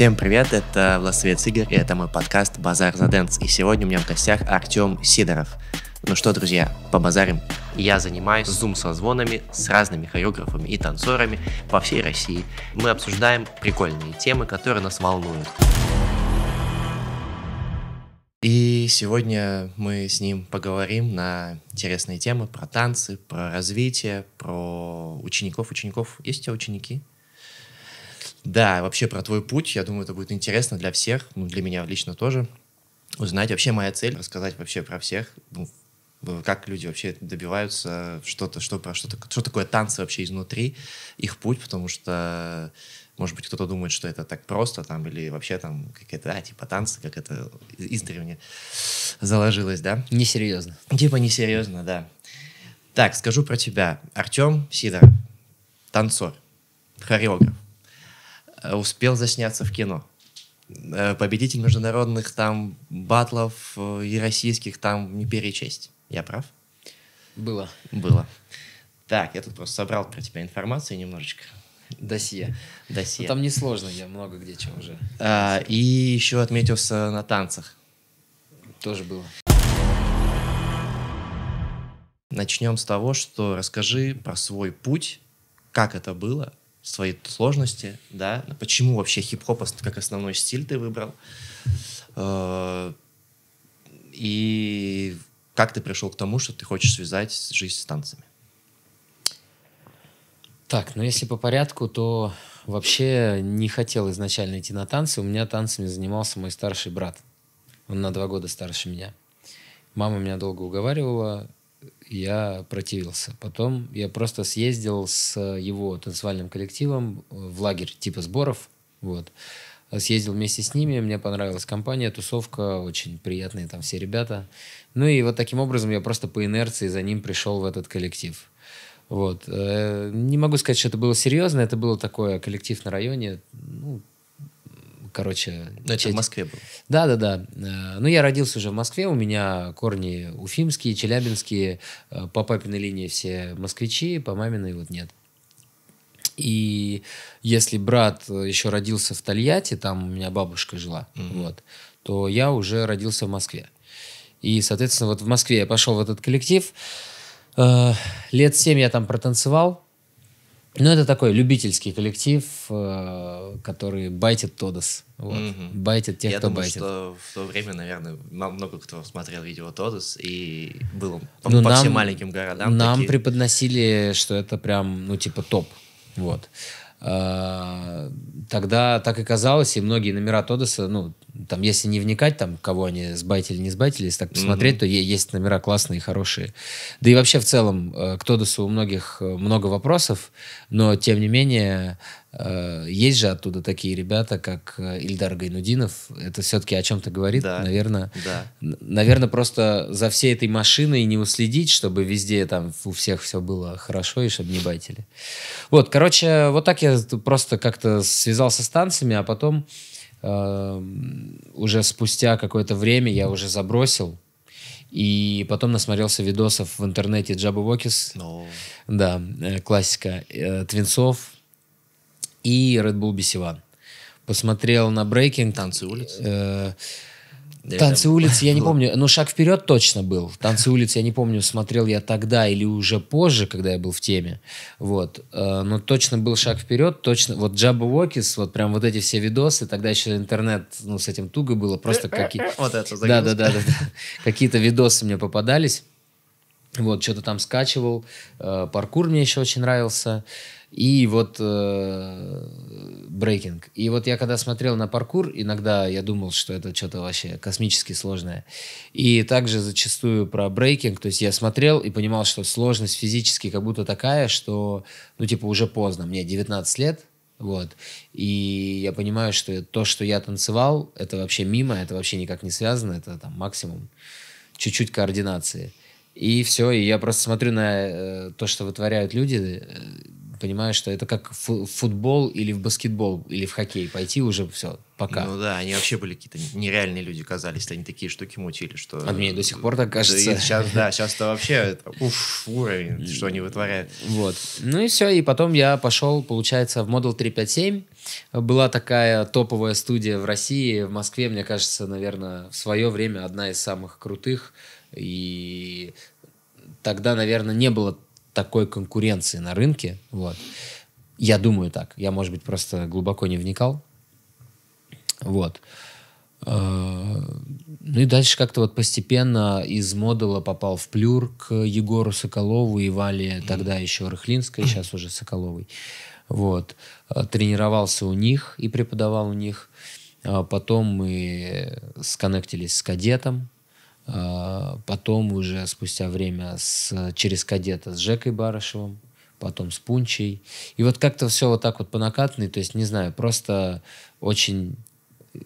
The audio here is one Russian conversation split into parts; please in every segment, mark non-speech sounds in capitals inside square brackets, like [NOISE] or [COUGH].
Всем привет, это Власовец Игорь, и это мой подкаст «Базар за Дэнс», и сегодня у меня в гостях Артем Сидоров. Ну что, друзья, побазарим. Я занимаюсь зум-созвонами с разными хореографами и танцорами по всей России. Мы обсуждаем прикольные темы, которые нас волнуют. И сегодня мы с ним поговорим на интересные темы про танцы, про развитие, про учеников. Учеников есть у тебя ученики? Да, вообще про твой путь, я думаю, это будет интересно для всех, ну, для меня лично тоже. Узнать вообще моя цель, рассказать вообще про всех, ну, как люди вообще добиваются что-то, что про что-то, что такое танцы вообще изнутри, их путь, потому что, может быть, кто-то думает, что это так просто, там, или вообще там какие-то, да, типа танцы, как это издревне заложилось, да? Несерьезно. Типа несерьезно, да. Так, скажу про тебя. Артем Сидор, танцор, хореограф. Э, успел засняться в кино. Э, победитель международных там батлов э, и российских там не перечесть. Я прав? Было. Было. Так, я тут просто собрал про тебя информацию немножечко. Досье. Досье. Ну, там несложно, я много где чего уже. А, и еще отметился на танцах. Тоже было. Начнем с того, что расскажи про свой путь, как это было, свои сложности, да, почему вообще хип-хоп как основной стиль ты выбрал, э, и как ты пришел к тому, что ты хочешь связать жизнь с танцами? Так, ну если по порядку, то вообще не хотел изначально идти на танцы. У меня танцами занимался мой старший брат. Он на два года старше меня. Мама меня долго уговаривала, я противился. Потом я просто съездил с его танцевальным коллективом э, в лагерь типа сборов. Вот. Съездил вместе с ними, мне понравилась компания, тусовка, очень приятные там все ребята. Ну и вот таким образом я просто по инерции за ним пришел в этот коллектив. Вот. Э, не могу сказать, что это было серьезно, это было такое коллектив на районе, ну, короче... Ну, это в Москве было. Да-да-да. Э, ну, я родился уже в Москве, у меня корни уфимские, челябинские, э, по папиной линии все москвичи, по маминой вот нет. И если брат э, еще родился в Тольятти, там у меня бабушка жила, mm-hmm. вот, то я уже родился в Москве. И, соответственно, вот в Москве я пошел в этот коллектив. Лет семь я там протанцевал, ну, это такой любительский коллектив, э, который байтит Тодос. Вот. Mm-hmm. Байтит тех, Я кто думаю, байтит. что в то время, наверное, много кто смотрел видео Тодос, и было ну, по нам, всем маленьким городам. Нам такие... преподносили, что это прям, ну, типа топ. Вот. Э, тогда так и казалось, и многие номера Тодоса, ну, там, если не вникать, там, кого они сбайтили, не сбайтили, если так посмотреть, mm-hmm. то есть номера классные, хорошие. Да и вообще, в целом, э, к Тодосу у многих э, много вопросов, но, тем не менее, э, есть же оттуда такие ребята, как Ильдар Гайнудинов. Это все-таки о чем-то говорит, да. наверное. Да. Наверное, просто за всей этой машиной не уследить, чтобы везде там у всех все было хорошо и чтобы не байтили. Вот, короче, вот так я просто как-то связался с танцами, а потом... Эм, уже спустя какое-то время я уже забросил. И потом насмотрелся видосов в интернете Джаба Вокис. No. Ну. Да, э, классика. Э, Твинцов и Red Bull Бесиван. Посмотрел на брейкинг. Танцы улиц. Э, Э, Танцы там... улиц, я не [LAUGHS] помню, ну шаг вперед точно был. Танцы улицы я не помню, смотрел я тогда или уже позже, когда я был в теме. Вот. Э, но точно был шаг вперед, точно. Вот Джаба Уокис, вот прям вот эти все видосы, тогда еще интернет, ну, с этим туго было, просто э, какие... Вот это, да, да, да, да. Какие-то видосы мне попадались. Вот, что-то там скачивал. Паркур мне еще очень нравился и вот э, брейкинг. И вот я когда смотрел на паркур, иногда я думал, что это что-то вообще космически сложное. И также зачастую про брейкинг, то есть я смотрел и понимал, что сложность физически как будто такая, что, ну, типа, уже поздно, мне 19 лет, вот. И я понимаю, что то, что я танцевал, это вообще мимо, это вообще никак не связано, это там максимум чуть-чуть координации. И все, и я просто смотрю на э, то, что вытворяют люди, э, понимаешь, что это как в футбол или в баскетбол, или в хоккей пойти уже все, пока. Ну да, они вообще были какие-то нереальные люди казались, они такие штуки мутили, что... А мне до сих э, пор так кажется. Да, сейчас, да, сейчас-то вообще это, уф, уровень, что они вытворяют. Вот. Ну и все, и потом я пошел, получается, в Model 357. Была такая топовая студия в России, в Москве, мне кажется, наверное, в свое время одна из самых крутых. И тогда, наверное, не было такой конкуренции на рынке. Вот. Я думаю так. Я, может быть, просто глубоко не вникал. Вот. Э, ну и дальше как-то вот постепенно из модула попал в плюр к Егору Соколову и Вале тогда еще Рыхлинской, [CLEARS THROAT] сейчас уже Соколовой. Вот. Э, тренировался у них и преподавал у них. Э, потом мы сконнектились с кадетом, а, потом уже спустя время с, через кадета с Жекой Барышевым, потом с Пунчей. И вот как-то все вот так вот по накатанной, то есть, не знаю, просто очень э,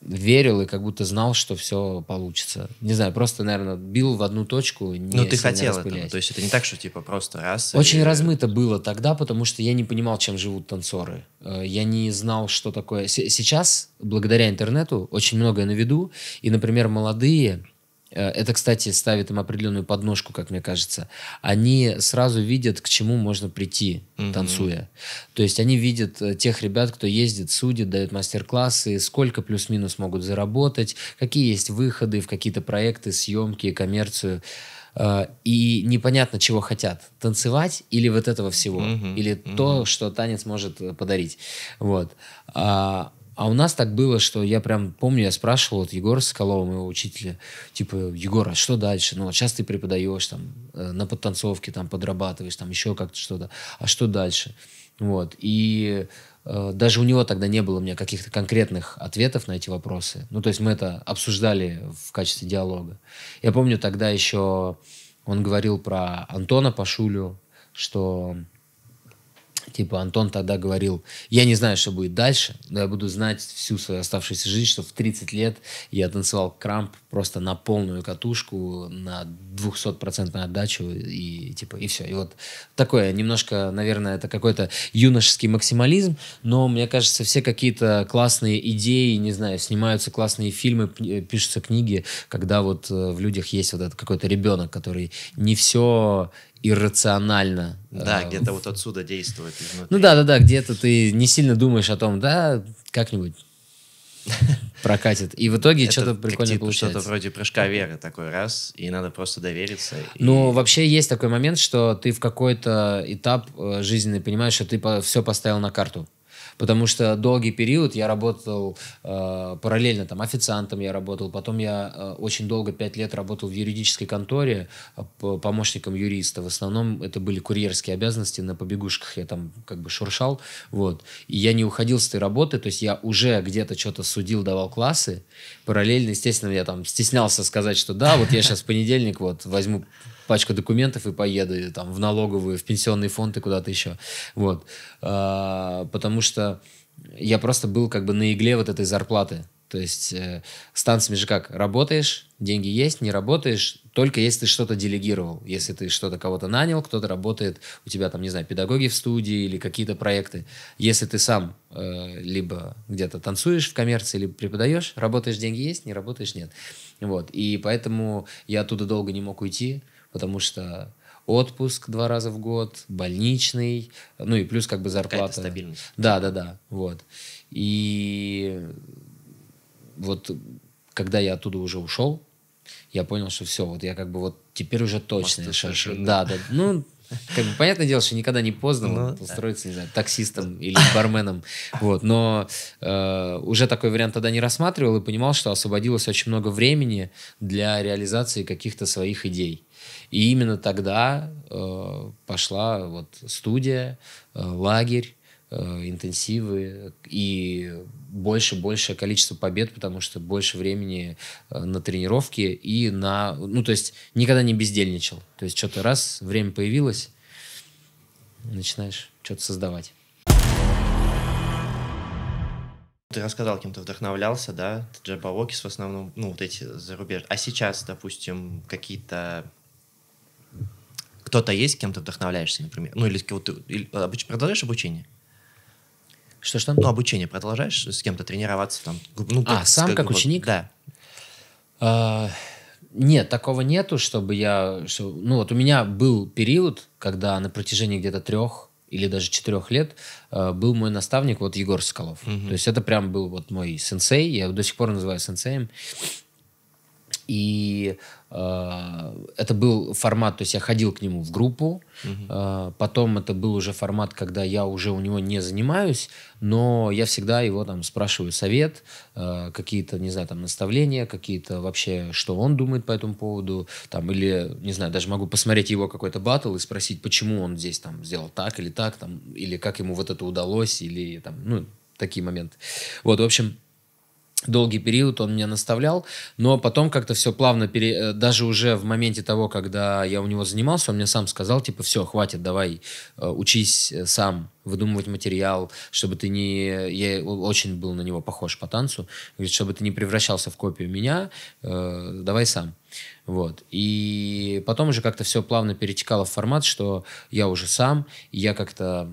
верил и как будто знал, что все получится. Не знаю, просто, наверное, бил в одну точку. ну, ты хотел этого. То есть это не так, что типа просто раз. Очень и... размыто было тогда, потому что я не понимал, чем живут танцоры. Э, я не знал, что такое. Сейчас, благодаря интернету, очень многое на виду. И, например, молодые Э, это, кстати, ставит им определенную подножку, как мне кажется, они сразу видят, к чему можно прийти, mm-hmm. танцуя. То есть они видят э, тех ребят, кто ездит, судит, дает мастер-классы, сколько плюс-минус могут заработать, какие есть выходы в какие-то проекты, съемки, коммерцию. Э, и непонятно, чего хотят. Танцевать или вот этого всего. Mm-hmm. Или mm-hmm. то, что танец может подарить. Вот. А а у нас так было, что я прям помню, я спрашивал вот Егора Соколова, моего учителя, типа, Егор, а что дальше? Ну, вот сейчас ты преподаешь там э, на подтанцовке, там подрабатываешь, там еще как-то что-то. А что дальше? Вот. И э, даже у него тогда не было у меня каких-то конкретных ответов на эти вопросы. Ну, то есть мы это обсуждали в качестве диалога. Я помню тогда еще он говорил про Антона Пашулю, что Типа Антон тогда говорил, я не знаю, что будет дальше, но я буду знать всю свою оставшуюся жизнь, что в 30 лет я танцевал крамп просто на полную катушку, на 200% отдачу и типа и все. И вот такое немножко, наверное, это какой-то юношеский максимализм, но мне кажется, все какие-то классные идеи, не знаю, снимаются классные фильмы, э, пишутся книги, когда вот э, в людях есть вот этот какой-то ребенок, который не все иррационально. Да, э, где-то вот отсюда действует. Изнутри. Ну да, да, да, где-то ты не сильно думаешь о том, да, как-нибудь [LAUGHS] прокатит. И в итоге что-то прикольно типа получается. Что-то вроде прыжка веры такой раз, и надо просто довериться. Ну, и... вообще есть такой момент, что ты в какой-то этап э, жизненный понимаешь, что ты все поставил на карту потому что долгий период я работал э, параллельно там официантом я работал, потом я э, очень долго, пять лет работал в юридической конторе э, помощником юриста, в основном это были курьерские обязанности, на побегушках я там как бы шуршал, вот, и я не уходил с этой работы, то есть я уже где-то что-то судил, давал классы, параллельно, естественно, я там стеснялся сказать, что да, вот я сейчас [LAUGHS] понедельник вот возьму пачка документов и поеду и, там, в налоговую, в пенсионный фонд и куда-то еще. Вот. А, потому что я просто был как бы на игле вот этой зарплаты. То есть э, с танцами же как, работаешь, деньги есть, не работаешь, только если ты что-то делегировал, если ты что-то кого-то нанял, кто-то работает, у тебя там, не знаю, педагоги в студии или какие-то проекты. Если ты сам э, либо где-то танцуешь в коммерции, либо преподаешь, работаешь, деньги есть, не работаешь, нет. Вот, и поэтому я оттуда долго не мог уйти, потому что отпуск два раза в год, больничный, ну и плюс как бы зарплата. стабильность. Да, да, да, вот. И вот когда я оттуда уже ушел, я понял, что все, вот я как бы вот теперь уже точно. Мастер, Да, да, ну, как бы, понятное дело, что никогда не поздно ну, устроиться, да. не знаю, таксистом или барменом. Вот, но э, уже такой вариант тогда не рассматривал и понимал, что освободилось очень много времени для реализации каких-то своих идей. И именно тогда э, пошла вот студия, э, лагерь, э, интенсивы и больше-большее количество побед, потому что больше времени э, на тренировки и на... Ну, то есть никогда не бездельничал. То есть что-то раз, время появилось, начинаешь что-то создавать. Ты рассказал, кем ты вдохновлялся, да? Джеба Локис в основном, ну, вот эти зарубежные. А сейчас, допустим, какие-то кто-то есть, кем ты вдохновляешься, например? Ну, или, вот, или обуч, продолжаешь обучение? Что что? Ну, обучение продолжаешь с кем-то тренироваться там. Ну, как, а, сам как, как ученик? Да. А, нет, такого нету, чтобы я... Что, ну, вот у меня был период, когда на протяжении где-то трех или даже четырех лет э, был мой наставник вот Егор Соколов. Угу. То есть это прям был вот мой сенсей, я его до сих пор называю сенсеем. И э, это был формат, то есть я ходил к нему в группу, угу. э, потом это был уже формат, когда я уже у него не занимаюсь, но я всегда его там спрашиваю совет, э, какие-то, не знаю, там наставления, какие-то вообще, что он думает по этому поводу, там, или, не знаю, даже могу посмотреть его какой-то батл и спросить, почему он здесь там сделал так или так, там, или как ему вот это удалось, или там, ну, такие моменты. Вот, в общем, долгий период он меня наставлял, но потом как-то все плавно, пере... Э, даже уже в моменте того, когда я у него занимался, он мне сам сказал, типа, все, хватит, давай, э, учись э, сам выдумывать материал, чтобы ты не... Я очень был на него похож по танцу. Говорит, чтобы ты не превращался в копию меня, э, давай сам. Вот. И потом уже как-то все плавно перетекало в формат, что я уже сам, и я как-то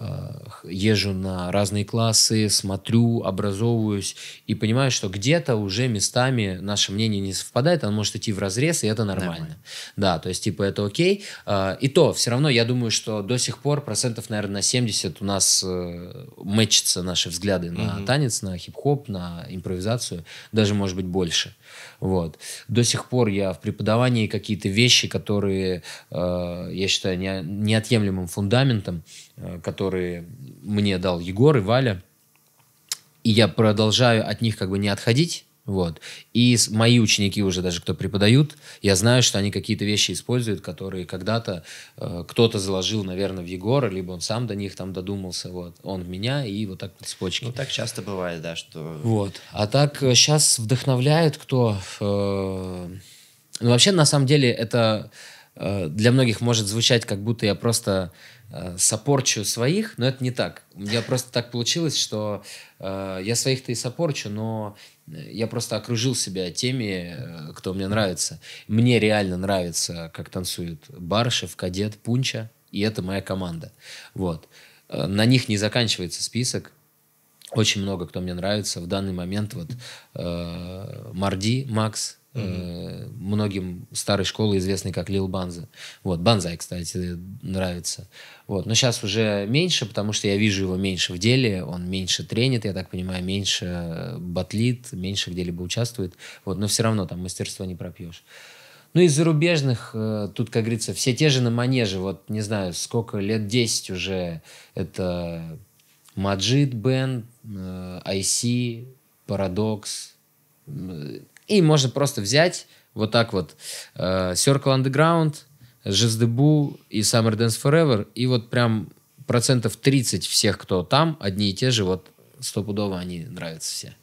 Э, езжу на разные классы, смотрю, образовываюсь и понимаю, что где-то уже местами наше мнение не совпадает, оно может идти в разрез, и это нормально. нормально. Да, то есть, типа, это окей. Э, и то, все равно, я думаю, что до сих пор процентов, наверное, на 70 у нас э, мэчатся наши взгляды на mm-hmm. танец, на хип-хоп, на импровизацию, даже, может быть, больше. Вот. До сих пор я в преподавании какие-то вещи, которые, э, я считаю, не, неотъемлемым фундаментом, э, которые мне дал Егор и Валя, и я продолжаю от них как бы не отходить, вот. И мои ученики уже даже, кто преподают, я знаю, что они какие-то вещи используют, которые когда-то э, кто-то заложил, наверное, в Егора, либо он сам до них там додумался, вот, он в меня, и вот так по цепочке. Ну, так часто бывает, да, что... Вот. А так сейчас э, вдохновляет кто... Э... Ну, вообще, на самом деле, это э, для многих может звучать, как будто я просто э, сопорчу своих, но это не так. У меня просто так получилось, что э, я своих-то и сопорчу, но я просто окружил себя теми, э, кто мне нравится. Мне реально нравится, как танцуют Баршев, Кадет, Пунча, и это моя команда. Вот. Э, на них не заканчивается список. Очень много кто мне нравится. В данный момент вот э, Марди, Макс, Э, многим старой школы известный как Лил Банза. Вот, Банзай, кстати, нравится. Вот, но сейчас уже меньше, потому что я вижу его меньше в деле, он меньше тренит, я так понимаю, меньше э, батлит, меньше где-либо участвует. Вот, но все равно там мастерство не пропьешь. Ну, и зарубежных, э, тут, как говорится, все те же на манеже. Вот, не знаю, сколько лет, 10 уже. Это Маджид Бен, IC, Парадокс, и можно просто взять вот так вот э, Circle Underground, Жиздебу и Summer Dance Forever, и вот прям процентов 30 всех, кто там, одни и те же, вот стопудово они нравятся все.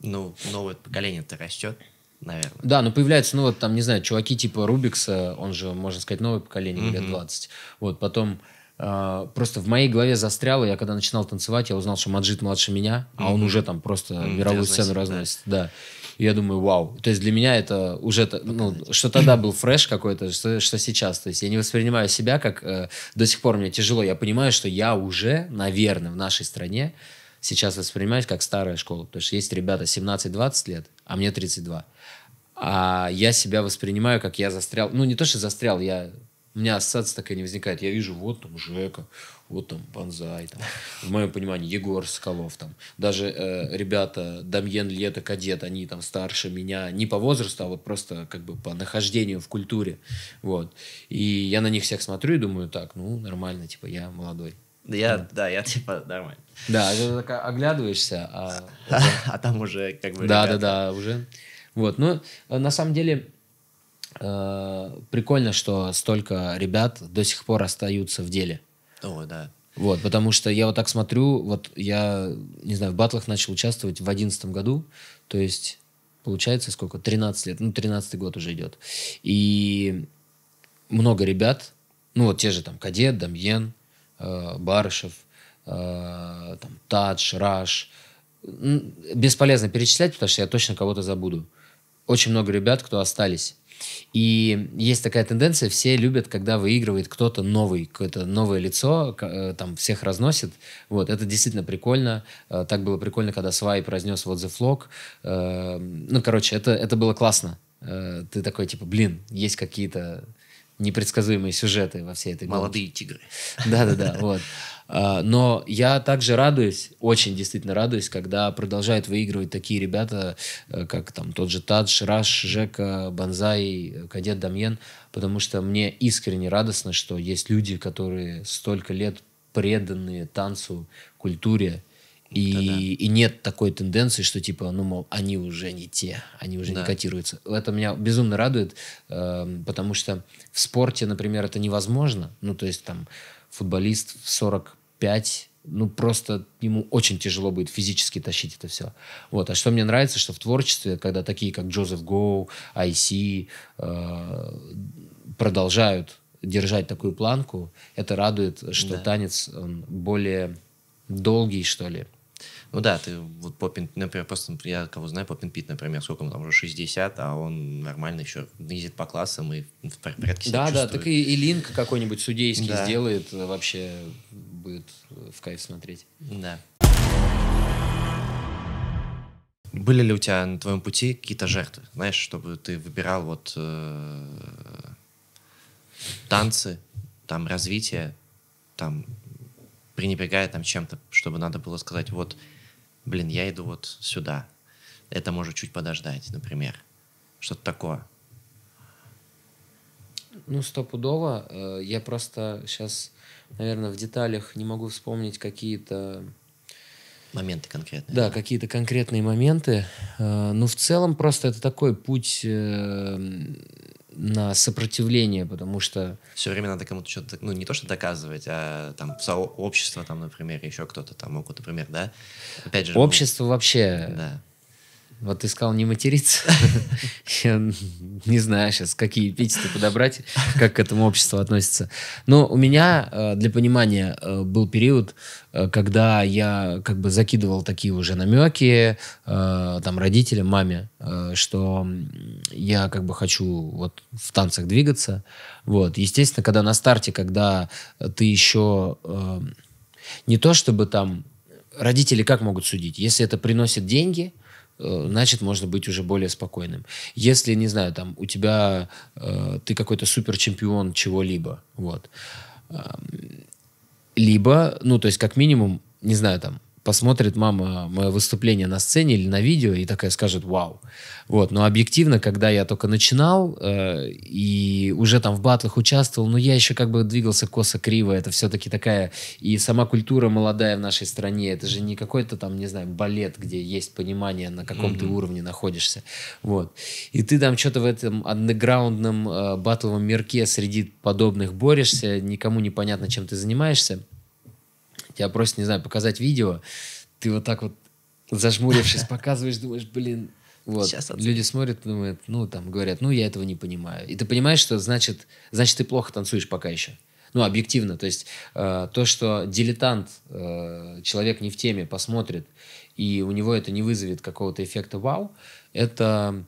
Ну, новое поколение-то растет, наверное. Да, ну появляются, ну вот там, не знаю, чуваки типа Рубикса, он же, можно сказать, новое поколение, mm-hmm. лет 20. Вот, потом а, просто в моей голове застряло. Я когда начинал танцевать, я узнал, что Маджид младше меня, mm-hmm. а он уже там просто mm-hmm. мировую Ты сцену разносит. Да. да. И я думаю, вау. То есть для меня это уже, ну, что тогда был фреш какой-то, что, что сейчас. То есть я не воспринимаю себя как... Э, до сих пор мне тяжело. Я понимаю, что я уже, наверное, в нашей стране сейчас воспринимаюсь как старая школа. То есть есть ребята 17-20 лет, а мне 32. А я себя воспринимаю, как я застрял. Ну, не то, что застрял, я у меня ассоциация такая не возникает. Я вижу, вот там Жека, вот там Бонзай, там, в моем понимании, Егор Соколов. Там. Даже э, ребята Дамьен, Лето, Кадет, они там старше меня. Не по возрасту, а вот просто как бы по нахождению в культуре. Вот. И я на них всех смотрю и думаю, так, ну, нормально, типа, я молодой. Да, я, да. Ну. да, я типа нормально. Да, ты такая оглядываешься, а... [LAUGHS] А, там уже как бы... Да, да, да, уже. Вот, но ну, на самом деле Э, прикольно, что столько ребят до сих пор остаются в деле. О, да. Вот, потому что я вот так смотрю, вот я, не знаю, в батлах начал участвовать в одиннадцатом году, то есть получается сколько, 13 лет, ну, 13 год уже идет. И много ребят, ну, вот те же там Кадет, Дамьен, э, Барышев, э, там, Тадж, Раш. Бесполезно перечислять, потому что я точно кого-то забуду. Очень много ребят, кто остались. И есть такая тенденция, все любят, когда выигрывает кто-то новый, какое-то новое лицо, э, там всех разносит. Вот, это действительно прикольно. Э, так было прикольно, когда Свайп разнес вот The Flock. Э, ну, короче, это, это было классно. Ты такой, типа, блин, есть какие-то непредсказуемые сюжеты во всей этой Молодые гонке. тигры. Да-да-да, вот. А, но я также радуюсь, очень действительно радуюсь, когда продолжают выигрывать такие ребята, э, как там тот же Тадж, Раш, Жека, Банзай, Кадет Дамьен, потому что мне искренне радостно, что есть люди, которые столько лет преданные танцу, культуре, и, и нет такой тенденции, что типа, ну, мол, они уже не те, они уже да. не котируются. Это меня безумно радует, э, потому что в спорте, например, это невозможно. Ну, то есть там футболист в 40 5, ну просто ему очень тяжело будет физически тащить это все. Вот. А что мне нравится, что в творчестве, когда такие, как Джозеф Гоу, IC, э, продолжают держать такую планку, это радует, что да. танец он более долгий, что ли. Ну да, ты вот Поппин, например, просто я кого знаю, Поппин Пит, например, сколько ему там уже 60, а он нормально еще ездит по классам и в порядке себя Да, чувствует. да, так и, и линк какой-нибудь судейский да. сделает э, вообще будет э, в кайф смотреть. Да. Были ли у тебя на твоем пути какие-то жертвы? Знаешь, чтобы ты выбирал вот э, танцы, там развитие, там пренебрегая там чем-то, чтобы надо было сказать, вот, блин, я иду вот сюда. Это может чуть подождать, например. Что-то такое. Ну, стопудово. Э, я просто сейчас наверное, в деталях не могу вспомнить какие-то... Моменты конкретные. Да, какие-то конкретные моменты. Э, но ну, в целом просто это такой путь э, на сопротивление, потому что... Все время надо кому-то что-то, ну, не то, что доказывать, а там сообщество, там, например, еще кто-то там могут, например, да? Опять же... Ну, Общество мы... вообще... Да. Вот ты сказал не материться. [LAUGHS] Я не знаю сейчас, какие эпитеты подобрать, как к этому обществу относится. Но у меня, э, для понимания, э, был период, э, когда я как бы закидывал такие уже намеки там родителям, маме, что я как бы хочу вот в танцах двигаться. Вот. Естественно, когда на старте, когда ты еще не то чтобы там родители как могут судить? Если это приносит деньги, Э, значит, можно быть уже более спокойным. Если, не знаю, там, у тебя, э, ты какой-то супер чемпион чего-либо, вот. Эм, либо, ну, то есть, как минимум, не знаю, там, посмотрит мама мое выступление на сцене или на видео и такая скажет «Вау». Вот. Но объективно, когда я только начинал э, и уже там в батлах участвовал, но ну, я еще как бы двигался косо-криво. Это все-таки такая и сама культура молодая в нашей стране. Это же не какой-то там, не знаю, балет, где есть понимание, на каком mm-hmm. ты уровне находишься. Вот. И ты там что-то в этом андеграундном э, батловом мерке среди подобных борешься, никому непонятно, чем ты занимаешься. Я просто не знаю, показать видео, ты вот так вот зажмурившись [LAUGHS] показываешь, думаешь, блин, вот. Сейчас Люди смотрят, думают, ну, там, говорят, ну, я этого не понимаю. И ты понимаешь, что значит, значит, ты плохо танцуешь пока еще. Ну, объективно. То есть э, то, что дилетант, э, человек не в теме, посмотрит, и у него это не вызовет какого-то эффекта вау, это,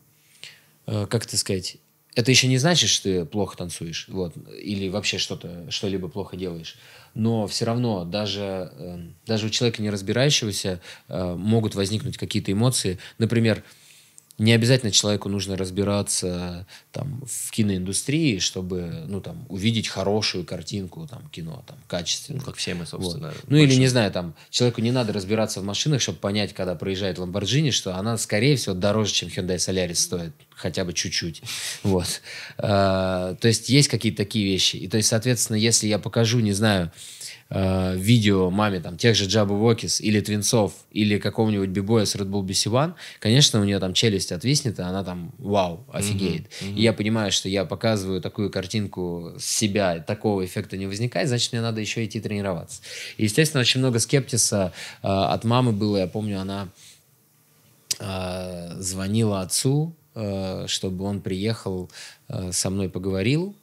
э, как это сказать, это еще не значит, что ты плохо танцуешь, вот, или вообще что-то, что-либо плохо делаешь. Но все равно даже, эм, даже у человека, не разбирающегося, э, могут возникнуть какие-то эмоции. Например, не обязательно человеку нужно разбираться там, в киноиндустрии, чтобы ну, там, увидеть хорошую картинку там, кино, там, качественную. Ну, как все мы, собственно. Вот. Ну, или, не знаю, там, человеку не надо разбираться в машинах, чтобы понять, когда проезжает Lamborghini, что она, скорее всего, дороже, чем Hyundai Solaris стоит, хотя бы чуть-чуть. Вот. А, то есть есть какие-то такие вещи. И, то есть, соответственно, если я покажу, не знаю, э, видео маме там тех же Джабы Вокис или Твинцов или какого-нибудь бибоя с Red Bull BC1, конечно, у нее там челюсть отвиснет, и она там вау, офигеет. Mm-hmm. Mm-hmm. И я понимаю, что я показываю такую картинку себя, такого эффекта не возникает, значит, мне надо еще идти тренироваться. И, естественно, очень много скептиса э, от мамы было, я помню, она э, звонила отцу, э, чтобы он приехал, э, со мной поговорил,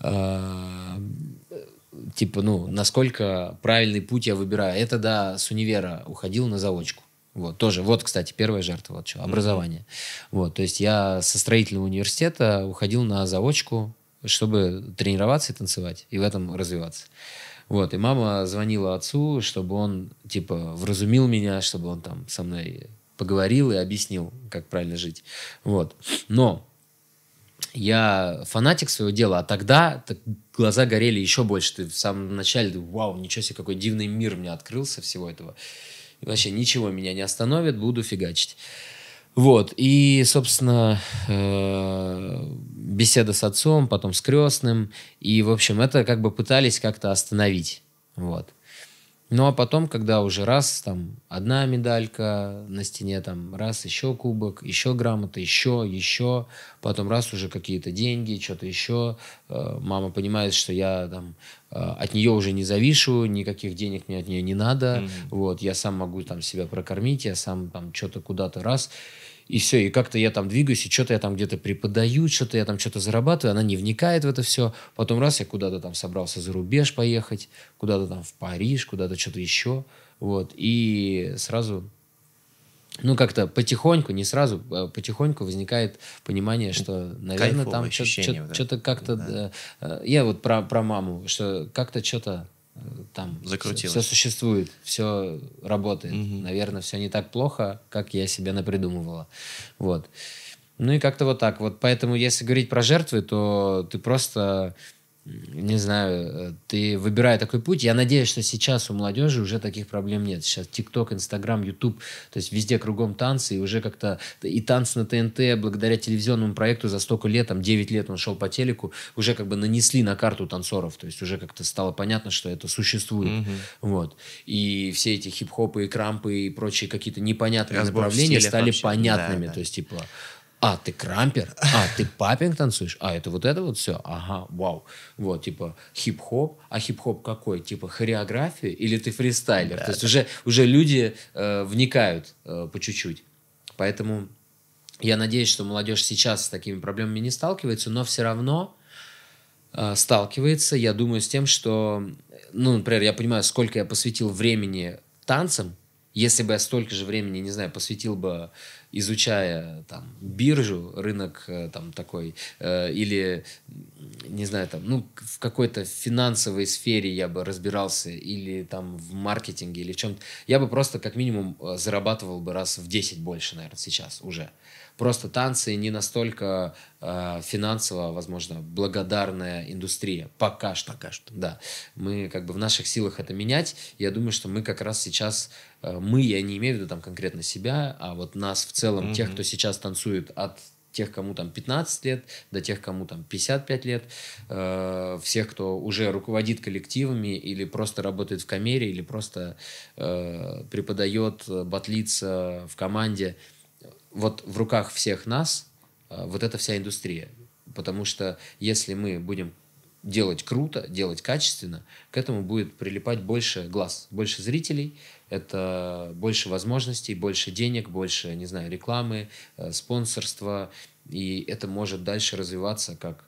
э, типа, ну, насколько правильный путь я выбираю. Это, да, с универа уходил на заочку. Вот, тоже. Вот, кстати, первая жертва. Вот что, образование. Mm-hmm. Вот, то есть я со строительного университета уходил на заочку, чтобы тренироваться и танцевать, и в этом развиваться. Вот, и мама звонила отцу, чтобы он, типа, вразумил меня, чтобы он там со мной поговорил и объяснил, как правильно жить. Вот. Но я фанатик своего дела, а тогда так, глаза горели еще больше. Ты в самом начале, вау, ничего себе, какой дивный мир мне открылся всего этого. И вообще ничего меня не остановит, буду фигачить. Вот, и, собственно, э, беседа с отцом, потом с крестным, и, в общем, это как бы пытались как-то остановить, вот. Ну а потом, когда уже раз там одна медалька на стене, там раз еще кубок, еще грамота, еще, еще, потом раз уже какие-то деньги, что-то еще, э, мама понимает, что я там э, от нее уже не завишу, никаких денег мне от нее не надо, mm-hmm. вот я сам могу там себя прокормить, я сам там что-то куда-то раз и все, и как-то я там двигаюсь, и что-то я там где-то преподаю, что-то я там что-то зарабатываю, она не вникает в это все. Потом раз я куда-то там собрался за рубеж поехать, куда-то там в Париж, куда-то что-то еще, вот, и сразу ну, как-то потихоньку, не сразу, а потихоньку возникает понимание, что, наверное, Кайфовое там что-то, что-то, да? то как-то... Да. Э, э, я вот про, про маму, что как-то что-то там закрутилось. Все, все существует, все работает. Угу. Наверное, все не так плохо, как я себе напридумывала. Вот. Ну и как-то вот так. Вот поэтому, если говорить про жертвы, то ты просто не знаю, э, ты выбирая такой путь, я надеюсь, что сейчас у молодежи уже таких проблем нет. Сейчас ТикТок, Инстаграм, Ютуб, то есть везде кругом танцы, и уже как-то и танцы на ТНТ благодаря телевизионному проекту за столько лет, там 9 лет он шел по телеку, уже как бы нанесли на карту танцоров, то есть уже как-то стало понятно, что это существует. Mm-hmm. Вот. И все эти хип-хопы и крампы и прочие какие-то непонятные Разбор направления стали вообще. понятными, да, то есть типа а, ты крампер, а, ты папинг танцуешь, а, это вот это вот все, ага, вау. Вот, типа, хип-хоп, а хип-хоп какой? Типа, хореография или ты фристайлер? Да. То есть уже, уже люди э, вникают э, по чуть-чуть. Поэтому я надеюсь, что молодежь сейчас с такими проблемами не сталкивается, но все равно э, сталкивается, я думаю, с тем, что, ну, например, я понимаю, сколько я посвятил времени танцам, если бы я столько же времени, не знаю, посвятил бы, изучая там биржу, рынок э, там такой, э, или, не знаю, там, ну, в какой-то финансовой сфере я бы разбирался, или там в маркетинге, или в чем-то, я бы просто как минимум э, зарабатывал бы раз в 10 больше, наверное, сейчас уже просто танцы не настолько э, финансово, возможно, благодарная индустрия. Пока что. Пока что. Да. Мы как бы в наших силах это менять. Я думаю, что мы как раз сейчас Э, мы, я не имею в виду там конкретно себя, а вот нас в целом, mm-hmm. тех, кто сейчас танцует от тех, кому там 15 лет, до тех, кому там 55 лет, э, всех, кто уже руководит коллективами или просто работает в камере, или просто э, преподает, э, батлится в команде. Вот в руках всех нас э, вот эта вся индустрия. Потому что если мы будем делать круто, делать качественно, к этому будет прилипать больше глаз, больше зрителей – это больше возможностей, больше денег, больше, не знаю, рекламы, э, спонсорства, и это может дальше развиваться как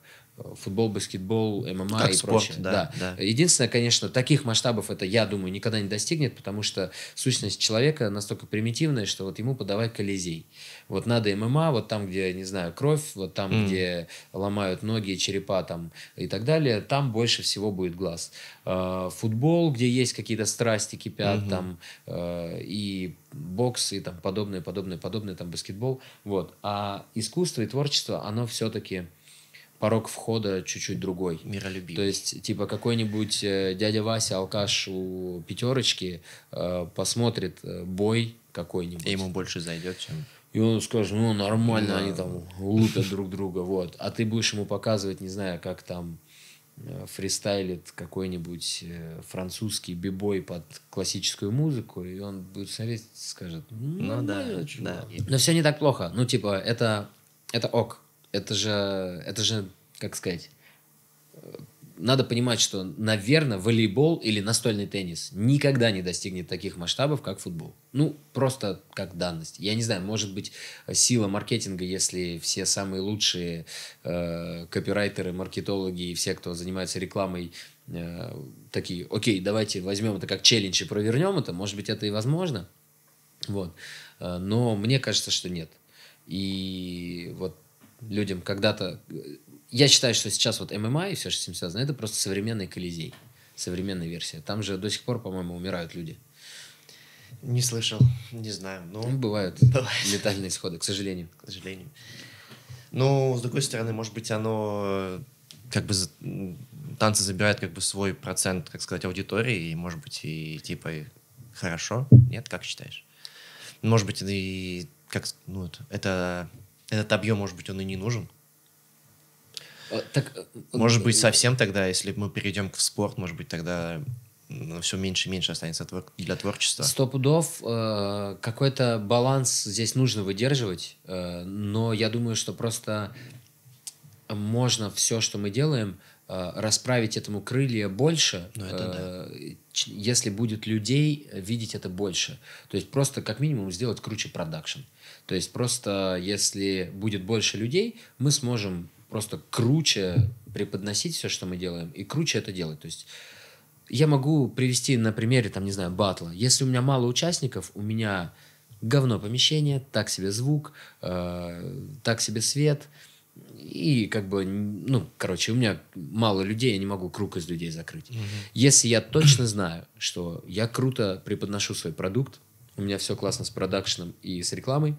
футбол, баскетбол, ММА как и спорт, прочее. Да, да. Да. Единственное, конечно, таких масштабов это, я думаю, никогда не достигнет, потому что сущность человека настолько примитивная, что вот ему подавай колизей. Вот надо ММА, вот там, где, не знаю, кровь, вот там, mm. где ломают ноги, черепа там и так далее, там больше всего будет глаз. А, футбол, где есть какие-то страсти кипят, mm-hmm. там э, и бокс и там подобное, подобное, подобное, там баскетбол. Вот. А искусство и творчество, оно все-таки порог входа чуть-чуть другой. Миролюбивый. То есть, типа, какой-нибудь э, дядя Вася, алкаш у пятерочки, э, посмотрит э, бой какой-нибудь. И ему больше зайдет, чем... И он скажет, ну, нормально, да. они там лупят друг друга, вот. А ты будешь ему показывать, не знаю, как там фристайлит какой-нибудь французский бибой под классическую музыку, и он будет смотреть, скажет, ну, ну да, да. Но все не так плохо. Ну, типа, это, это ок это же, это же, как сказать, надо понимать, что, наверное, волейбол или настольный теннис никогда не достигнет таких масштабов, как футбол. Ну, просто как данность. Я не знаю, может быть, сила маркетинга, если все самые лучшие э, копирайтеры, маркетологи и все, кто занимается рекламой, э, такие, окей, давайте возьмем это как челлендж и провернем это, может быть, это и возможно. Вот. Э, но мне кажется, что нет. И вот людям когда-то... Э, я считаю, что сейчас вот ММА и все, что с ним связано, это просто современный Колизей, современная версия. Там же до сих пор, по-моему, умирают люди. Не слышал, не знаю. Ну, но... Ну, бывают, [LAUGHS] бывают летальные исходы, к сожалению. К сожалению. Ну, с другой стороны, может быть, оно э, как бы танцы забирают как бы свой процент, как сказать, аудитории, и, может быть, и типа хорошо. Нет, как считаешь? Может быть, и как, ну, это этот объем, может быть, он и не нужен. А, так, э, может быть, э, совсем тогда, если мы перейдем в спорт, может быть, тогда ну, все меньше и меньше останется для творчества. Сто пудов. Э, какой-то баланс здесь нужно выдерживать, но я думаю, что просто можно все, что мы делаем, расправить этому крылья больше, ну, это да. если будет людей видеть это больше. То есть просто как минимум сделать круче продакшн. Угу. То есть просто если будет больше людей, мы сможем просто круче преподносить все, что мы делаем, и круче это делать. То есть я могу привести на примере, там, не знаю, батла. Если у меня мало участников, у меня говно помещение, так себе звук, э, так себе свет. И как бы, ну, короче, у меня мало людей, я не могу круг из людей закрыть. Угу. Если я точно знаю, что я круто преподношу свой продукт, у меня все классно с продакшеном и с рекламой,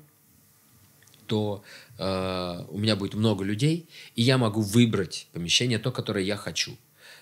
то э, у меня будет много людей, и я могу выбрать помещение, то, которое я хочу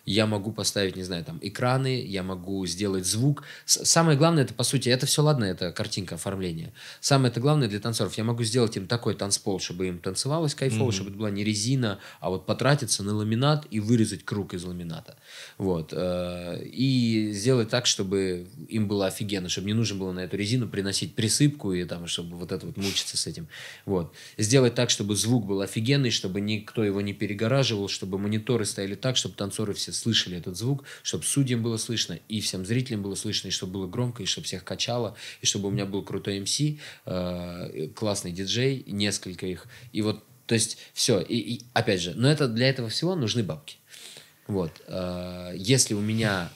я могу поставить, не знаю, там, экраны, я могу сделать звук. Самое главное, это, по сути, это все, ладно, это картинка оформления. Самое это главное для танцоров, я могу сделать им такой танцпол, чтобы им танцевалось кайфово, mm-hmm. чтобы это была не резина, а вот потратиться на ламинат и вырезать круг из ламината. Вот. Э, и сделать так, чтобы им было офигенно, чтобы не нужно было на эту резину приносить присыпку и там, чтобы вот это вот мучиться с этим. Вот. Сделать так, чтобы звук был офигенный, чтобы никто его не перегораживал, чтобы мониторы стояли так, чтобы танцоры все слышали этот звук, чтобы судьям было слышно, и всем зрителям было слышно, и чтобы было громко, и чтобы всех качало, и чтобы у меня был крутой МС, эм э, классный диджей, несколько их. И вот, то есть, все. И, и опять же, но это для этого всего нужны бабки. Вот. Э, если у меня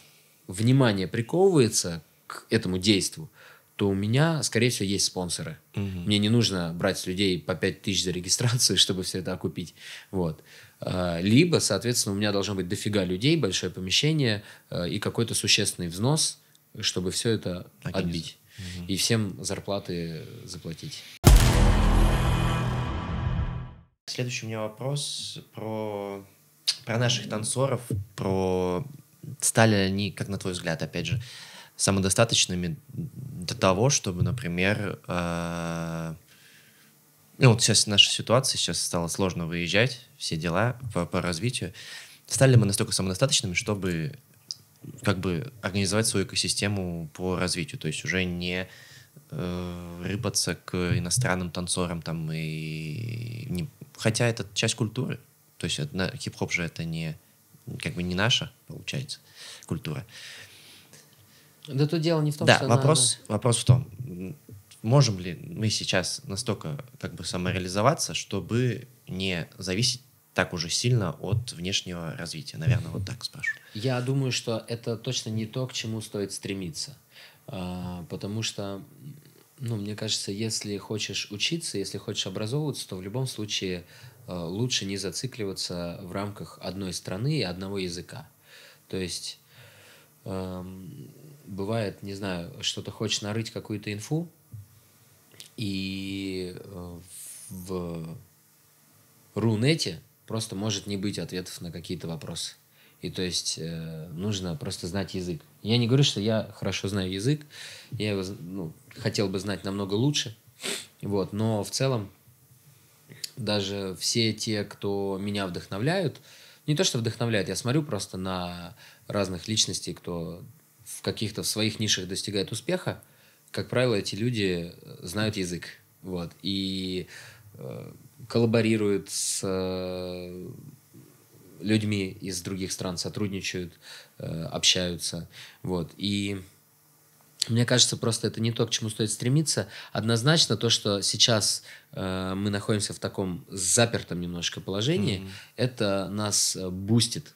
внимание приковывается к этому действу, то у меня, скорее всего, есть спонсоры. Угу. Мне не нужно брать с людей по 5 тысяч за регистрацию, [LAUGHS] чтобы все это окупить. Вот. А, либо, соответственно, у меня должно быть дофига людей, большое помещение а, и какой-то существенный взнос, чтобы все это так отбить. Угу. И всем зарплаты заплатить. Следующий у меня вопрос про, про наших танцоров, про стали они, как на твой взгляд, опять же, самодостаточными до того, чтобы, например, э, ну вот сейчас наша ситуация, сейчас стало сложно выезжать, все дела по, по развитию. Стали мы настолько самодостаточными, чтобы как бы организовать свою экосистему по развитию, то есть уже не э, рыбаться к иностранным танцорам там и не, хотя это часть культуры, то есть одна, хип-хоп же это не как бы не наша получается культура. Да тут дело не в том, да, что вопрос она... вопрос в том, можем ли мы сейчас настолько как бы самореализоваться, чтобы не зависеть так уже сильно от внешнего развития? Наверное, вот так спрашиваю. Я думаю, что это точно не то, к чему стоит стремиться. А, потому что, ну, мне кажется, если хочешь учиться, если хочешь образовываться, то в любом случае а, лучше не зацикливаться в рамках одной страны и одного языка. То есть бывает, не знаю, что-то хочешь нарыть какую-то инфу, и э, в Рунете просто может не быть ответов на какие-то вопросы. И то есть э, нужно просто знать язык. Я не говорю, что я хорошо знаю язык, я его ну, хотел бы знать намного лучше, вот, но в целом даже все те, кто меня вдохновляют, не то что вдохновляют, я смотрю просто на разных личностей, кто в каких-то своих нишах достигает успеха, как правило, эти люди э, знают язык, вот, и э, коллаборируют с э, людьми из других стран, сотрудничают, э, общаются, вот, и мне кажется, просто это не то, к чему стоит стремиться. Однозначно то, что сейчас э, мы находимся в таком запертом немножко положении, mm-hmm. это нас э, бустит,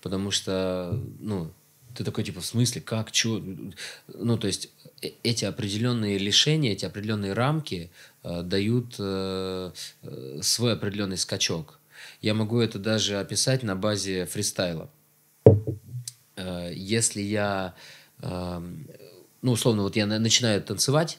потому что, ну, ты такой, типа, в смысле, как, чё? Ну, то есть э, эти определенные лишения, эти определенные рамки э, дают э, э, свой определенный скачок. Я могу это даже описать на базе фристайла. Э, если я, э, ну, условно, вот я начинаю танцевать,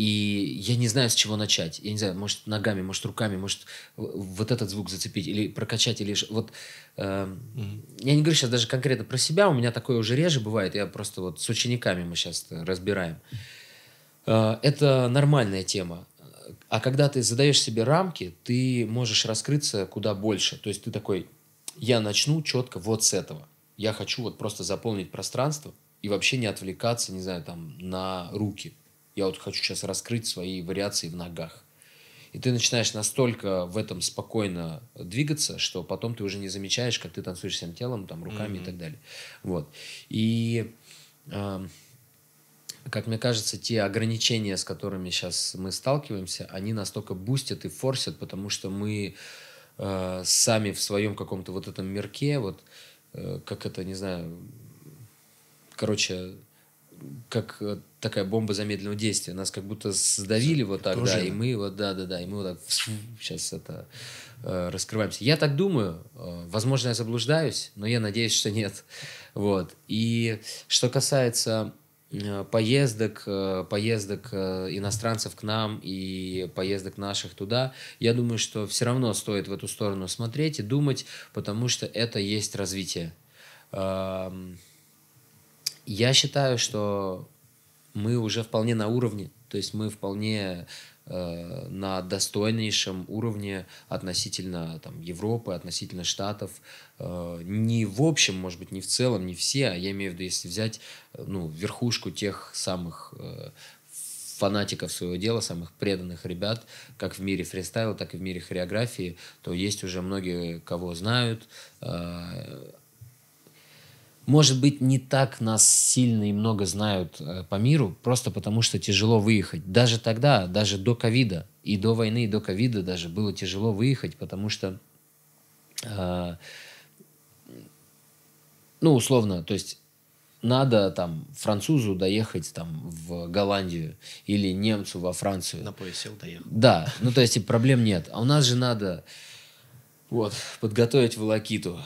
и я не знаю, с чего начать. Я не знаю, может, ногами, может, руками, может, вот этот звук зацепить или прокачать, или вот... Э, mm-hmm. Я не говорю сейчас даже конкретно про себя, у меня такое уже реже бывает, я просто вот с учениками мы сейчас разбираем. Э, это нормальная тема. А когда ты задаешь себе рамки, ты можешь раскрыться куда больше. То есть ты такой, я начну четко вот с этого. Я хочу вот просто заполнить пространство и вообще не отвлекаться, не знаю, там, на руки я вот хочу сейчас раскрыть свои вариации в ногах. И ты начинаешь настолько в этом спокойно двигаться, что потом ты уже не замечаешь, как ты танцуешь всем телом, там, руками mm-hmm. и так далее. Вот. И, э, как мне кажется, те ограничения, с которыми сейчас мы сталкиваемся, они настолько бустят и форсят, потому что мы э, сами в своем каком-то вот этом мирке, вот э, как это, не знаю, короче, как э, такая бомба замедленного действия. Нас как будто сдавили вот так, Тоже. да, и мы вот, да-да-да, и мы вот так сейчас это э, раскрываемся. Я так думаю, э, возможно, я заблуждаюсь, но я надеюсь, что нет. Вот. И что касается э, поездок, э, поездок э, иностранцев к нам и поездок наших туда, я думаю, что все равно стоит в эту сторону смотреть и думать, потому что это есть развитие. Эм, я считаю, что мы уже вполне на уровне, то есть мы вполне э, на достойнейшем уровне относительно там, Европы, относительно Штатов. Э, не в общем, может быть, не в целом, не все, а я имею в виду, если взять э, ну, верхушку тех самых э, фанатиков своего дела, самых преданных ребят, как в мире фристайла, так и в мире хореографии, то есть уже многие, кого знают, э, может быть, не так нас сильно и много знают э, по миру, просто потому что тяжело выехать. Даже тогда, даже до ковида, и до войны, и до ковида даже было тяжело выехать, потому что, э, ну, условно, то есть надо там французу доехать там в Голландию или немцу во Францию. На поезд доехал. Да, ну то есть и проблем нет. А у нас же надо вот подготовить волокиту,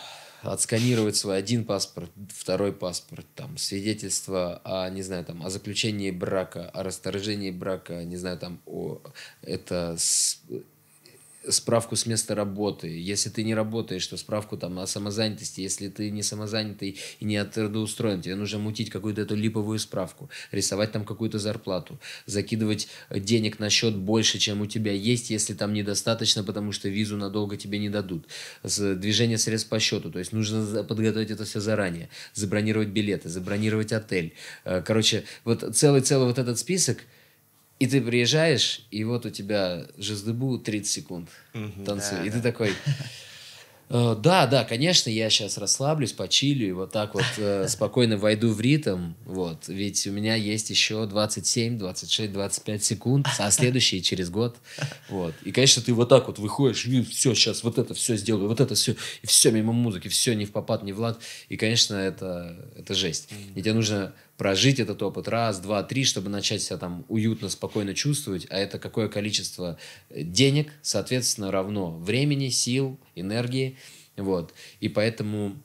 отсканировать свой один паспорт, второй паспорт, там, свидетельство о, не знаю, там, о заключении брака, о расторжении брака, не знаю, там, о... Это с справку с места работы, если ты не работаешь, то справку там о самозанятости, если ты не самозанятый и не трудоустроен, тебе нужно мутить какую-то эту липовую справку, рисовать там какую-то зарплату, закидывать денег на счет больше, чем у тебя есть, если там недостаточно, потому что визу надолго тебе не дадут, движение средств по счету, то есть нужно подготовить это все заранее, забронировать билеты, забронировать отель, э, короче, вот целый-целый вот этот список – и ты приезжаешь, и вот у тебя Жиздебу 30 секунд угу, танцует. Да, и ты такой... Э, да, да, конечно, я сейчас расслаблюсь, почилю и вот так вот э, [LAUGHS] спокойно войду в ритм, вот, ведь у меня есть еще 27, 26, 25 секунд, а следующие [LAUGHS] через год, вот, и, конечно, ты вот так вот выходишь, и все, сейчас вот это все сделаю, вот это все, и все мимо музыки, все не в попад, не в лад, и, конечно, это, это жесть, и тебе нужно прожить этот опыт раз, два, три, чтобы начать себя там уютно, спокойно чувствовать, а это какое количество э, денег, соответственно, равно времени, сил, энергии, вот. И поэтому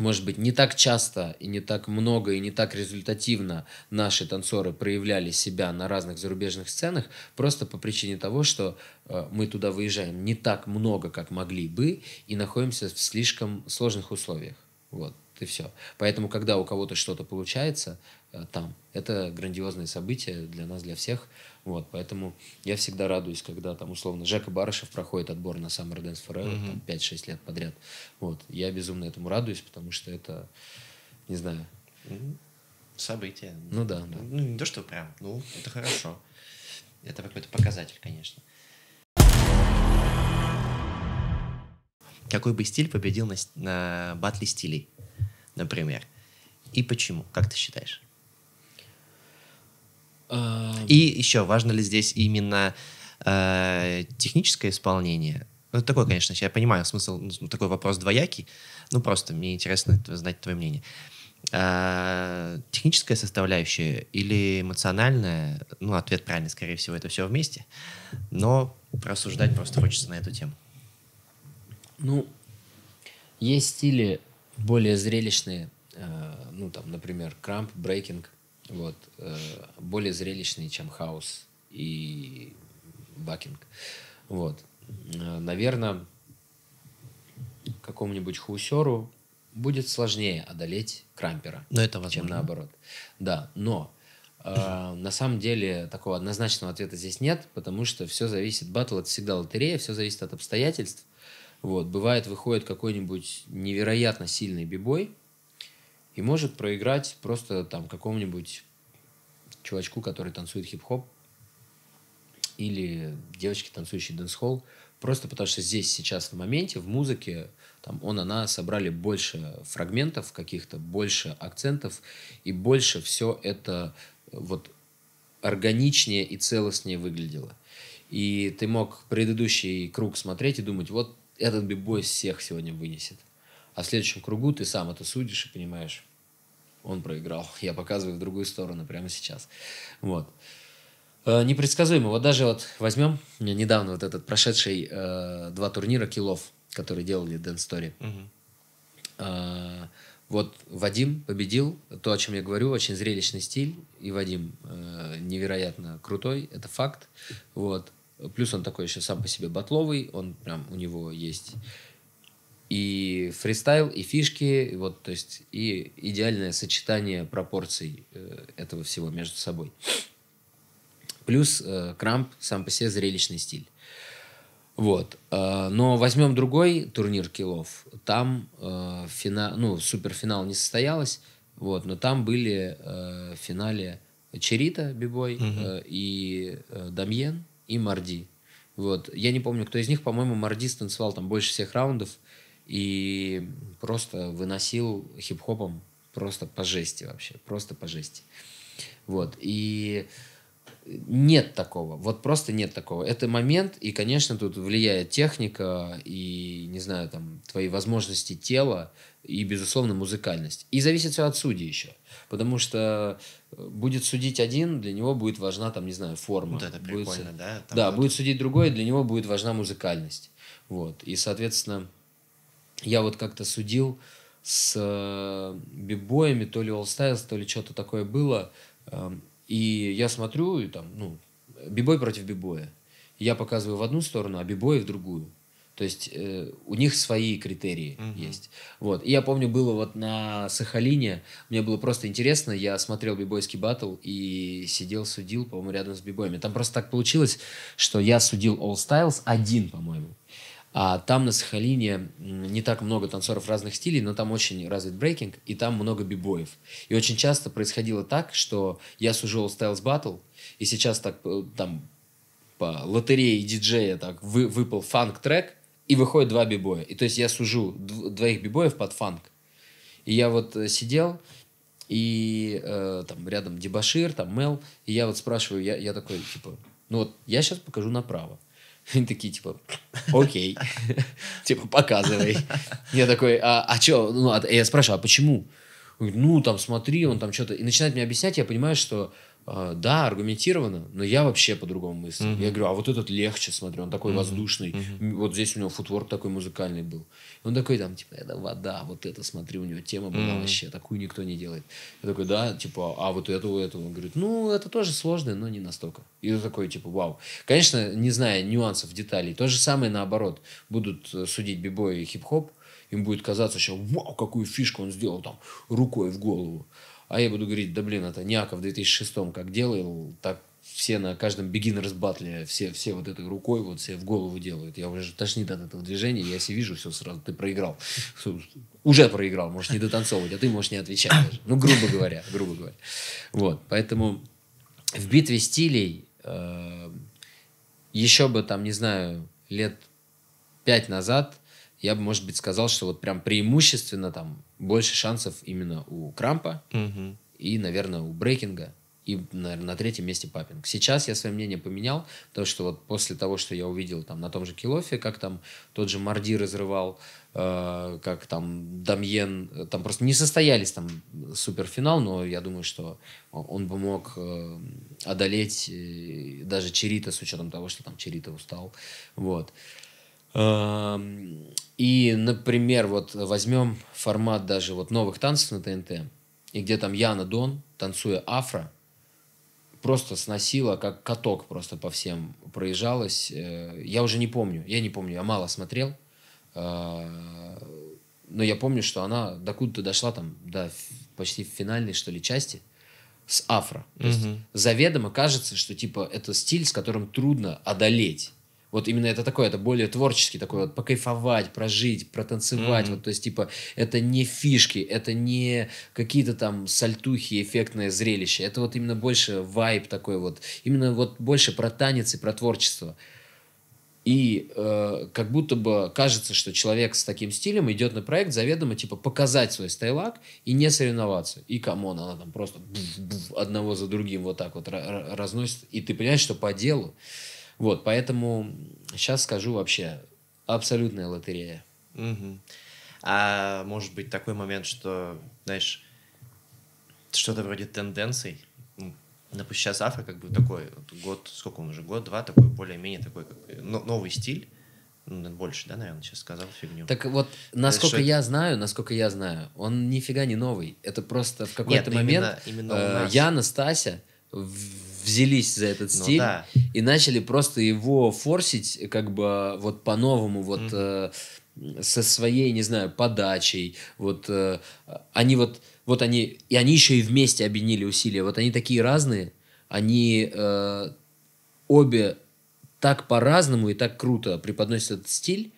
может быть, не так часто и не так много и не так результативно наши танцоры проявляли себя на разных зарубежных сценах, просто по причине того, что э, мы туда выезжаем не так много, как могли бы, и находимся в слишком сложных условиях. Вот и все. Поэтому, когда у кого-то что-то получается э, там, это грандиозное событие для нас, для всех. Вот, поэтому я всегда радуюсь, когда там, условно, Жека Барышев проходит отбор на Summer Dance Forever mm-hmm. там, 5-6 лет подряд. Вот, я безумно этому радуюсь, потому что это, не знаю... Событие. Ну да, да. Ну, не то, что прям, ну, это хорошо. Это какой-то показатель, конечно. Какой бы стиль победил на, на батле стилей? например. И почему, как ты считаешь? Эм. И еще, важно ли здесь именно э, техническое исполнение? Ну, это такой, конечно, я понимаю, смысл, ну, ну такой вопрос двоякий, ну, просто мне интересно знать твое мнение. Э, техническая составляющая или эмоциональная? Ну, ответ правильный, скорее всего, это все вместе, но рассуждать просто хочется на эту тему. Ну, есть стили более зрелищные, э, ну там, например, крамп, брейкинг, вот, э, более зрелищные, чем хаус и бакинг. Вот. Э, Наверное, какому-нибудь хуусеру будет сложнее одолеть крампера, но это чем наоборот. Да, но э, на самом деле такого однозначного ответа здесь нет, потому что все зависит, батл это всегда лотерея, все зависит от обстоятельств. Вот, бывает, выходит какой-нибудь невероятно сильный бибой и может проиграть просто там какому-нибудь чувачку, который танцует хип-хоп или девочке, танцующей дэнс-холл, просто потому что здесь сейчас в моменте, в музыке, там он, она собрали больше фрагментов каких-то, больше акцентов, и больше все это э, вот органичнее и целостнее выглядело. И ты мог предыдущий круг смотреть и думать, вот этот бигбой всех сегодня вынесет. А в следующем кругу ты сам это судишь и понимаешь, он проиграл. [LAUGHS] Я показываю в другую сторону прямо сейчас. Вот. Э, непредсказуемо. Вот даже вот возьмем недавно вот этот прошедший э, два турнира килов, которые делали Дэн Стори. Угу. Э, вот Вадим победил. То, о чем я говорю, очень зрелищный стиль. И Вадим э, невероятно крутой, это факт. Вот. Плюс он такой еще сам по себе батловый, он прям у него есть и фристайл, и фишки, и вот, то есть, и идеальное сочетание пропорций э, этого всего между собой. Плюс э, крамп сам по себе зрелищный стиль. Вот. Э, но возьмем другой турнир килов. Там э, фина... ну, суперфинал не состоялось, вот, но там были э, в финале Черита Бибой угу. э, и э, Дамьен и Марди. Вот. Я не помню, кто из них, по-моему, Марди станцевал там больше всех раундов и просто выносил хип-хопом просто по жести вообще, просто по жести. Вот. И нет такого, вот просто нет такого. Это момент, и, конечно, тут влияет техника и, не знаю, там, твои возможности тела и, безусловно, музыкальность. И зависит все от судьи еще. Потому что э, будет судить один, для него будет важна, там, не знаю, форма. Вот это прикольно, будет, да? Там да, вот... будет судить другой, для него будет важна музыкальность. Вот. И, соответственно, я вот как-то судил с э, бибоями, то ли All Styles, то ли что-то такое было. Эм, и я смотрю, и там, ну, бибой против бибоя. Я показываю в одну сторону, а бибой в другую. То есть э, у них свои критерии Uh-huh. есть. Вот. И я помню, было вот на Сахалине, мне было просто интересно, я смотрел бибойский батл и сидел, судил, по-моему, рядом с бибоями. Там просто так получилось, что я судил All Styles один, по-моему. А там на Сахалине не так много танцоров разных стилей, но там очень развит брейкинг, и там много бибоев. И очень часто происходило так, что я сужил Styles Battle, и сейчас так э, там по лотерее диджея так вы, выпал фанк-трек, и выходит два бибоя. И то есть я сужу двоих бибоев под фанк. И я вот э, сидел, и э, там рядом Дебашир, там Мел, и я вот спрашиваю, я, я такой, типа, ну вот я сейчас покажу направо. [LAUGHS] Они такие, типа, окей, [LAUGHS] типа, показывай. Я такой, а, а что? Ну, а я спрашиваю, а почему? ну, там, смотри, он там что-то... И начинает мне объяснять, я понимаю, что «А, да, аргументированно, но я вообще по-другому мыслю. Mm-hmm. Я говорю, а вот этот легче, смотрю, он такой mm-hmm. воздушный. Mm-hmm. Вот здесь у него футворк такой музыкальный был. И он такой там, типа, это вода, вот это, смотри, у него тема была mm-hmm. вообще, такую никто не делает. Я такой, да, типа, а вот эту, эту. Он говорит, ну, это тоже сложное, но не настолько. И такой, типа, вау. Конечно, не зная нюансов, деталей, то же самое наоборот. Будут э, судить бибой и хип-хоп, им будет казаться, что, вау, какую фишку он сделал там рукой в голову. А я буду говорить, да блин, это Няков в 2006 как делал, так все на каждом бегинерс батле, все, все вот этой рукой, вот все в голову делают. Я уже тошнит от этого движения, я себе вижу все сразу, ты проиграл. Уже проиграл, можешь не дотанцовывать, а ты можешь не отвечать даже. Ну, грубо говоря, грубо говоря. Вот, поэтому в битве стилей э, еще бы там, не знаю, лет пять назад я бы, может быть, сказал, что вот прям преимущественно там больше шансов именно у Крампа угу. и, наверное, у Брейкинга. И, наверное, на третьем месте Папинг. Сейчас я свое мнение поменял, потому что вот после того, что я увидел там на том же Килофе, как там тот же Марди разрывал, э, как там Дамьен, э, там просто не состоялись там суперфинал, но я думаю, что он бы мог э, одолеть э, даже Черита с учетом того, что там Черита устал. Вот. Эм, и, например, вот возьмем формат даже вот новых танцев на ТНТ, и где там Яна Дон, танцуя афро, просто сносила, как каток просто по всем проезжалась. Э, я уже не помню, я не помню, я мало смотрел, э, но я помню, что она докуда-то дошла там до почти финальной, что ли, части с афро. То угу. есть заведомо кажется, что типа это стиль, с которым трудно одолеть. Вот именно это такое, это более творческий такой, вот покайфовать, прожить, протанцевать, mm-hmm. вот, то есть, типа, это не фишки, это не какие-то там сальтухи, эффектное зрелище, это вот именно больше вайб такой вот, именно вот больше про танец и про творчество. И э, как будто бы кажется, что человек с таким стилем идет на проект заведомо, типа, показать свой стайлак и не соревноваться. И камон, она там просто одного за другим вот так вот разносит. И ты понимаешь, что по делу. Э, вот, поэтому сейчас скажу вообще, абсолютная лотерея. Угу. А может быть такой момент, что, знаешь, что-то вроде тенденций. Ну, Например, сейчас Афро как бы такой год, сколько он уже, год-два, такой более-менее такой как новый стиль. Ну, больше, да, наверное, сейчас сказал фигню. Так вот, насколько Знаешь, я знаю, насколько я знаю, он нифига не новый. Это просто в какой-то момент именно, именно э, я, Настася, взялись за этот ну стиль ну, да. и начали просто его форсить как бы вот по-новому, вот mm-hmm. э, со своей, не знаю, подачей. Вот э, они вот, вот они, и они еще и вместе объединили усилия. Вот они такие разные, они э, обе так по-разному и так круто преподносят этот стиль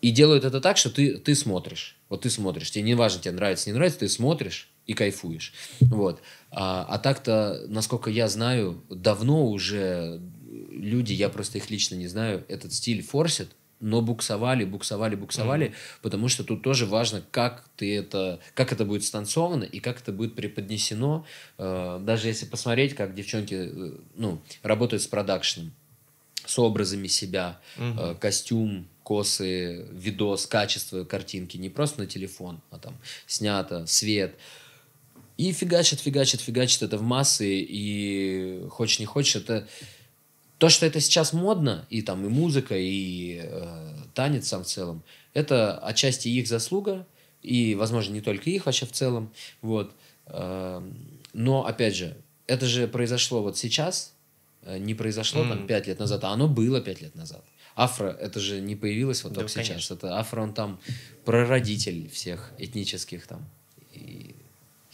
и делают это так, что ты, ты смотришь. Вот ты смотришь, тебе не важно, тебе нравится, не нравится, ты смотришь, и кайфуешь. Вот. А, а так-то, насколько я знаю, давно уже люди, я просто их лично не знаю, этот стиль форсит, но буксовали, буксовали, буксовали, mm. -hmm. потому что тут тоже важно, как ты это, как это будет станцовано и как это будет преподнесено. А, даже если посмотреть, как девчонки э, ну, работают с продакшном, с образами себя, mm-hmm. костюм, косы, видос, качество картинки, не просто на телефон, а там снято, свет. Uh, и фигачит, фигачит, фигачит это в массы, и хочешь не хочешь, это то, что это сейчас модно, и там и музыка, и э, танец сам в целом, это отчасти их заслуга, и, возможно, не только их, вообще в целом, вот. Э, но, опять же, это же произошло вот сейчас, э, не произошло mm. там пять лет назад, а оно было пять лет назад. Афро, это же не появилось вот да, только конечно. сейчас. Это афро, он там прародитель всех этнических там и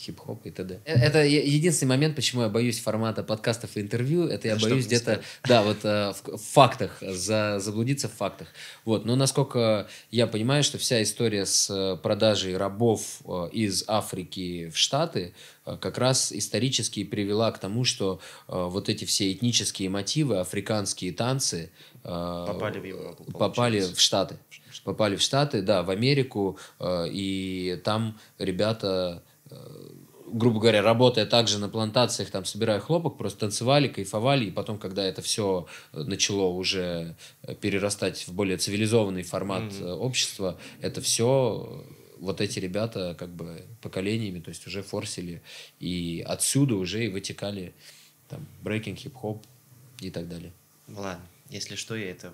хип-хоп и т.д. Э, это единственный момент, почему я боюсь формата подкастов и интервью. Это я боюсь где-то, да, вот э, в, фактах, за, заблудиться в фактах. Вот, но насколько я понимаю, что вся история с э, продажей рабов из Африки в Штаты как раз исторически привела к тому, что вот эти все этнические мотивы, африканские танцы попали в Европу, попали в Штаты, попали в Штаты, да, в Америку, и там ребята грубо говоря, работая также на плантациях, там, собирая хлопок, просто танцевали, кайфовали, и потом, когда это все э, начало уже э, перерастать в более цивилизованный формат mm-hmm. общества, это все вот эти ребята как бы поколениями, то есть уже форсили, и отсюда уже и вытекали там брейкинг, хип-хоп и так далее. Ладно. Если что, я это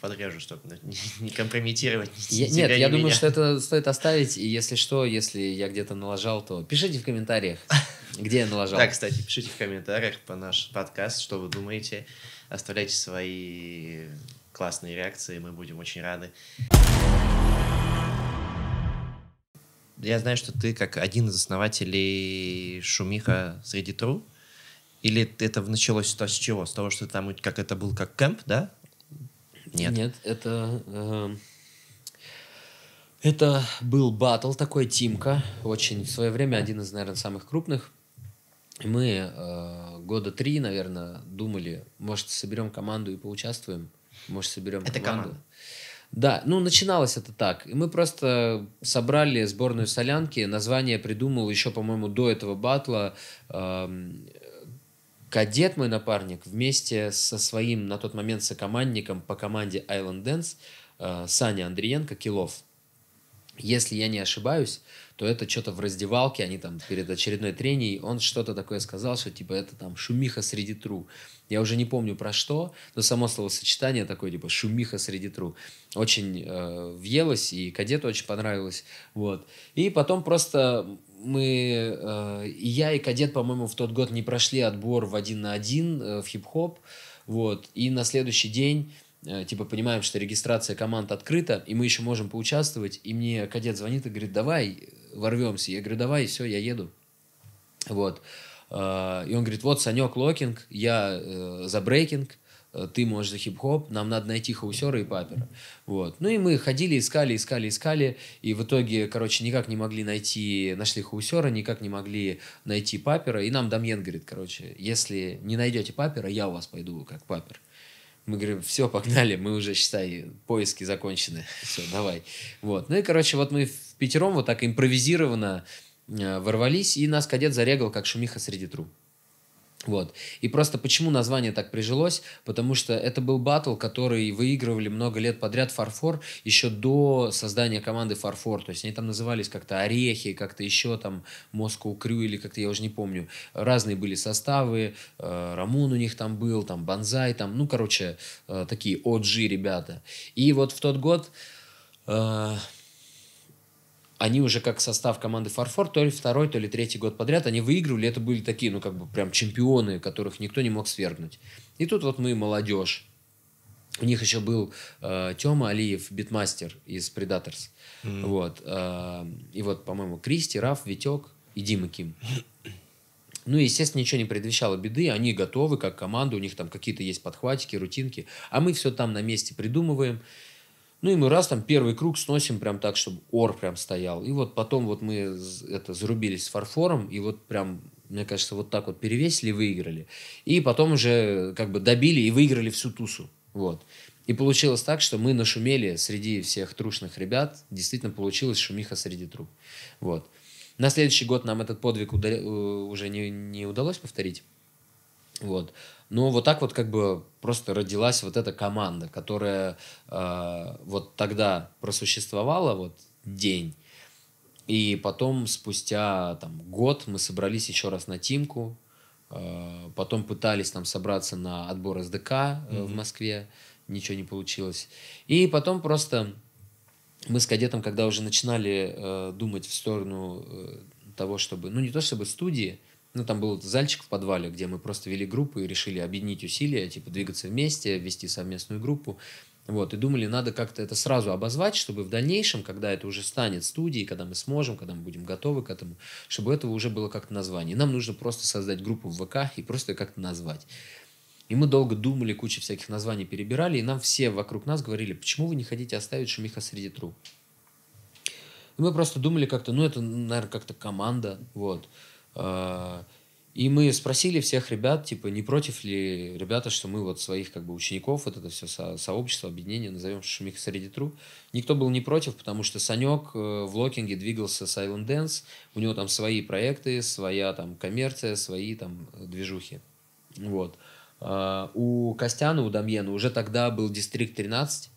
подрежу, чтобы [LAUGHS] не компрометировать я, тебя, Нет, я меня. думаю, что это стоит оставить. И если что, если я где-то налажал, то пишите в комментариях, [LAUGHS] где я налажал. Да, кстати, пишите в комментариях по наш подкаст, что вы думаете. Оставляйте свои классные реакции, мы будем очень рады. Я знаю, что ты как один из основателей Шумиха среди Тру. Или это началось то с чего? С того, что там как это был как кэмп, да? Нет. Нет, это... Э, это был батл такой, Тимка, очень в свое время один из, наверное, самых крупных. Мы э, года три, наверное, думали, может, соберем команду и поучаствуем. Может, соберем это команду. Команда. Да, ну начиналось это так. И мы просто собрали сборную солянки. Название придумал еще, по-моему, до этого батла эм, Кадет, мой напарник, вместе со своим на тот момент сокомандником по команде Island Dance, э, Саня Андриенко, Килов. Если я не ошибаюсь, то это что-то в раздевалке, они там перед очередной тренией, он что-то такое сказал, что типа это там шумиха среди тру. Я уже не помню про что, но само словосочетание такое, типа шумиха среди тру. Очень э, въелось, и кадету очень понравилось. Вот. И потом просто мы, э, и я, и Кадет, по-моему, в тот год не прошли отбор в один на один э, в хип-хоп, вот, и на следующий день э, типа понимаем, что регистрация команд открыта, и мы еще можем поучаствовать. И мне кадет звонит и говорит, давай, ворвемся. Я говорю, давай, все, я еду. Вот. Э, и он говорит, вот Санек Локинг, я э, за брейкинг, Э, ты можешь за хип-хоп, нам надо найти хаусера и папера. Вот. Ну и мы ходили, искали, искали, искали, и в итоге, короче, никак не могли найти, нашли хаусера, никак не могли найти папера, и нам Дамьен говорит, короче, если не найдете папера, я у вас пойду как папер. Мы говорим, все, погнали, мы уже, считай, поиски закончены, [LAUGHS] все, давай. Вот. Ну и, короче, вот мы в пятером вот так импровизированно э, ворвались, и нас кадет зарегал, как шумиха среди труб. Вот. И просто почему название так прижилось? Потому что это был батл, который выигрывали много лет подряд «Фарфор» еще до создания команды «Фарфор». То есть они там назывались как-то «Орехи», как-то еще там «Москву Крю» или как-то, я уже не помню. Разные были составы. Э, Рамун у них там был, там Банзай, там, ну, короче, э, такие OG ребята. И вот в тот год э, они уже как состав команды «Фарфор», то ли второй, то ли третий год подряд, они выигрывали, это были такие, ну, как бы прям чемпионы, которых никто не мог свергнуть. И тут вот мы, молодежь, у них еще был э, Тёма Алиев, битмастер из Predators. Mm. -hmm. Вот. Э, и вот, по-моему, Кристи, Раф, Витек и Дима Ким. Ну, естественно, ничего не предвещало беды. Они готовы, как команда, у них там какие-то есть подхватики, рутинки. А мы все там на месте придумываем. Ну и мы раз там первый круг сносим прям так, чтобы ор прям стоял. И вот потом вот мы это зарубились с фарфором, и вот прям мне кажется, вот так вот перевесили, выиграли. И потом уже э, как бы добили и выиграли всю тусу. Вот. И получилось так, что мы нашумели среди всех трушных ребят. Действительно получилось шумиха среди труб. Вот. На следующий год нам этот подвиг э, уже не, не удалось повторить. Вот. Но ну, вот так вот как бы просто родилась вот эта команда, которая э, вот тогда просуществовала вот день. И потом спустя там, год мы собрались еще раз на Тимку, э, потом пытались там собраться на отбор СДК э, mm-hmm. в Москве, ничего не получилось. И потом просто мы с кадетом, когда уже начинали э, думать в сторону э, того, чтобы, ну не то чтобы студии, ну, там был зальчик в подвале, где мы просто вели группу и решили объединить усилия, типа, двигаться вместе, вести совместную группу. Вот, и думали, надо как-то это сразу обозвать, чтобы в дальнейшем, когда это уже станет студией, когда мы сможем, когда мы будем готовы к этому, чтобы этого уже было как-то название. И нам нужно просто создать группу в ВК и просто как-то назвать. И мы долго думали, кучу всяких названий перебирали, и нам все вокруг нас говорили, почему вы не хотите оставить шумиха среди труб? И мы просто думали как-то, ну это, наверное, как-то команда, вот. А, и мы спросили всех ребят, типа, не против ли ребята, что мы вот своих как бы учеников, вот это все со сообщество, объединение, назовем Шумиха среди тру. Никто был не против, потому что Санек э, в Локинге двигался с Island Dance, у него там свои проекты, своя там коммерция, свои там движухи. Вот. А, у Костяна, у Дамьена уже тогда был Дистрикт 13,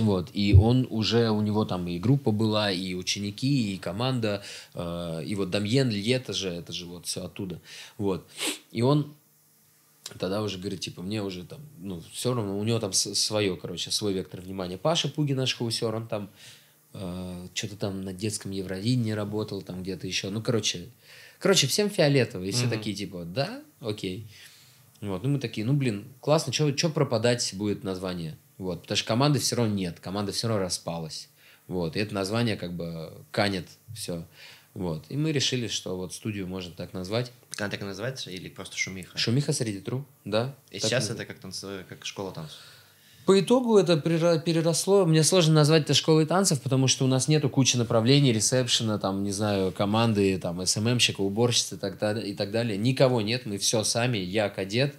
вот, и он уже, у него там и группа была, и ученики, и команда, э, и вот Дамьен Льета же, это же вот все оттуда. Вот, и он тогда уже говорит, типа, мне уже там, ну, все равно, у него там свое, короче, свой вектор внимания. Паша Пуги наш хаусер, он там э, что-то там на детском Евровидении работал, там где-то еще, ну, короче, короче, всем фиолетово, и все mm-hmm. такие, типа, да, окей. Вот, ну, мы такие, ну, блин, классно, что пропадать будет название? Вот, потому что команды все равно нет, команда все равно распалась. Вот, и это название как бы канет все. Вот. И мы решили, что вот студию можно так назвать. Она так и называется или просто Шумиха? Шумиха среди тру, да. И сейчас и... это как, танц... как школа танцев? По итогу это переросло. Мне сложно назвать это школой танцев, потому что у нас нету кучи направлений, ресепшена, там, не знаю, команды, там, СММщика, уборщицы и так, далее, и так далее. Никого нет, мы все сами. Я кадет,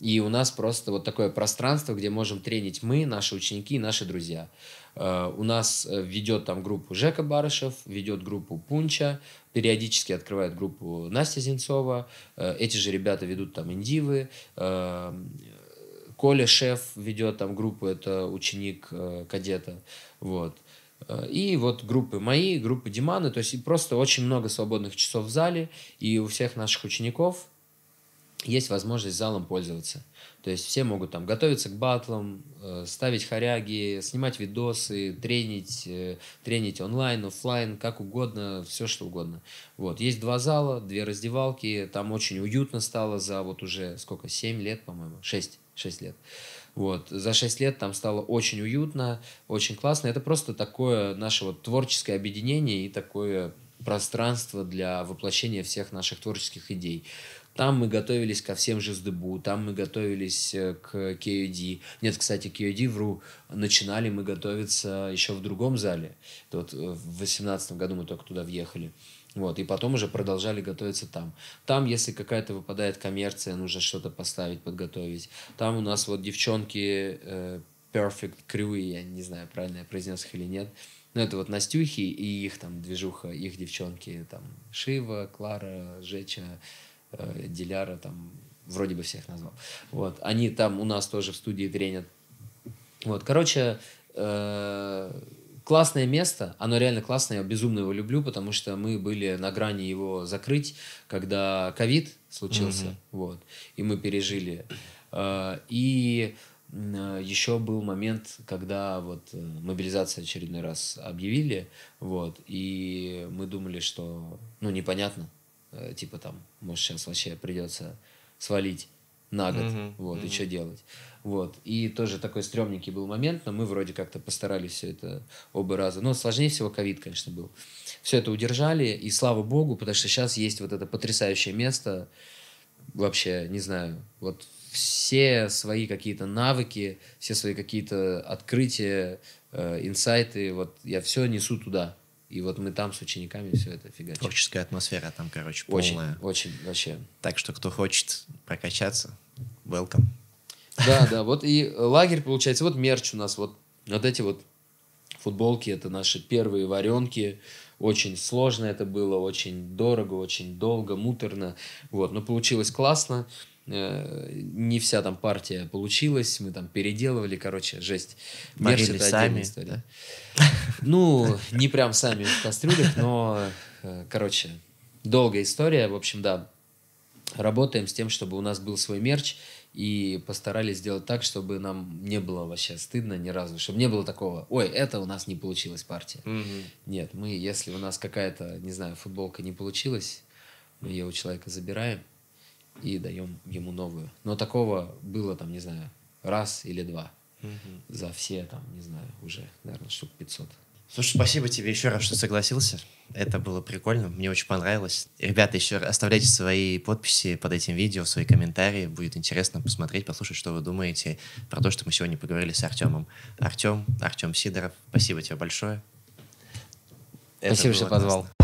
и у нас просто вот такое пространство, где можем тренить мы, наши ученики и наши друзья. Э, у нас э, ведет там группу Жека Барышев, ведет группу Пунча, периодически открывает группу Настя Зинцова, э, эти же ребята ведут там Индивы, Коля Шеф ведет там группу, это ученик кадета, вот. И вот группы мои, группы Диманы, то есть просто очень много свободных часов в зале, и у всех наших учеников есть возможность залом пользоваться. То есть все могут там готовиться к батлам, э, ставить хоряги, снимать видосы, тренить, э, тренить онлайн, офлайн, как угодно, все что угодно. Вот, есть два зала, две раздевалки, там очень уютно стало за вот уже сколько, 7 лет, по-моему, 6, 6 лет. Вот. За 6 лет там стало очень уютно, очень классно. Это просто такое наше вот творческое объединение и такое пространство для воплощения всех наших творческих идей. Там мы готовились ко всем ЖСДБУ, там мы готовились э, к KUD. Нет, кстати, KUD, вру, начинали мы готовиться еще в другом зале. Вот э, в 2018 году мы только туда въехали. Вот, и потом уже продолжали готовиться там. Там, если какая-то выпадает коммерция, нужно что-то поставить, подготовить. Там у нас вот девчонки э, Perfect Crew, я не знаю, правильно я произнес их или нет. Но это вот Настюхи и их там движуха, их девчонки, там Шива, Клара, Жеча, Э, диляра, там, вроде бы всех назвал. Вот, они там у нас тоже в студии тренят. Вот, короче, э, классное место, оно реально классное, я безумно его люблю, потому что мы были на грани его закрыть, когда ковид случился, mm-hmm. вот, и мы пережили. Э, и еще был момент, когда вот мобилизация очередной раз объявили, вот, и мы думали, что, ну, непонятно, Э, типа там, может, сейчас вообще придется свалить на год, mm-hmm. вот, mm-hmm. и что делать. Вот, и тоже такой стрёмненький был момент, но мы вроде как-то постарались все это оба раза. Но сложнее всего ковид, конечно, был. Все это удержали, и слава богу, потому что сейчас есть вот это потрясающее место, вообще, не знаю, вот все свои какие-то навыки, все свои какие-то открытия, э, инсайты, вот я все несу туда. И вот мы там с учениками все это фигачим. Творческая атмосфера там, короче, полная. Очень, очень, вообще. Так что, кто хочет прокачаться, welcome. Да, да, вот и лагерь, получается, вот мерч у нас, вот, вот эти вот футболки, это наши первые варенки, очень сложно это было, очень дорого, очень долго, муторно, вот, но получилось классно, Э, не вся там партия получилась, мы там переделывали, короче, жесть. Варили это сами, история. Да? Ну, не прям сами в кастрюлях, но, э, короче, долгая история. В общем, да, работаем с тем, чтобы у нас был свой мерч, и постарались сделать так, чтобы нам не было вообще стыдно ни разу, чтобы не было такого, ой, это у нас не получилась партия. Mm-hmm. Нет, мы, если у нас какая-то, не знаю, футболка не получилась, мы ее у человека забираем, и даем ему новую. Но такого было там, не знаю, раз или два. Угу. За все там, не знаю, уже, наверное, штук 500. Слушай, спасибо тебе еще раз, что согласился. Это было прикольно, мне очень понравилось. Ребята, еще раз оставляйте свои подписи под этим видео, свои комментарии. Будет интересно посмотреть, послушать, что вы думаете про то, что мы сегодня поговорили с Артемом. Артем, Артем Сидоров, спасибо тебе большое. Это спасибо, что классно. позвал.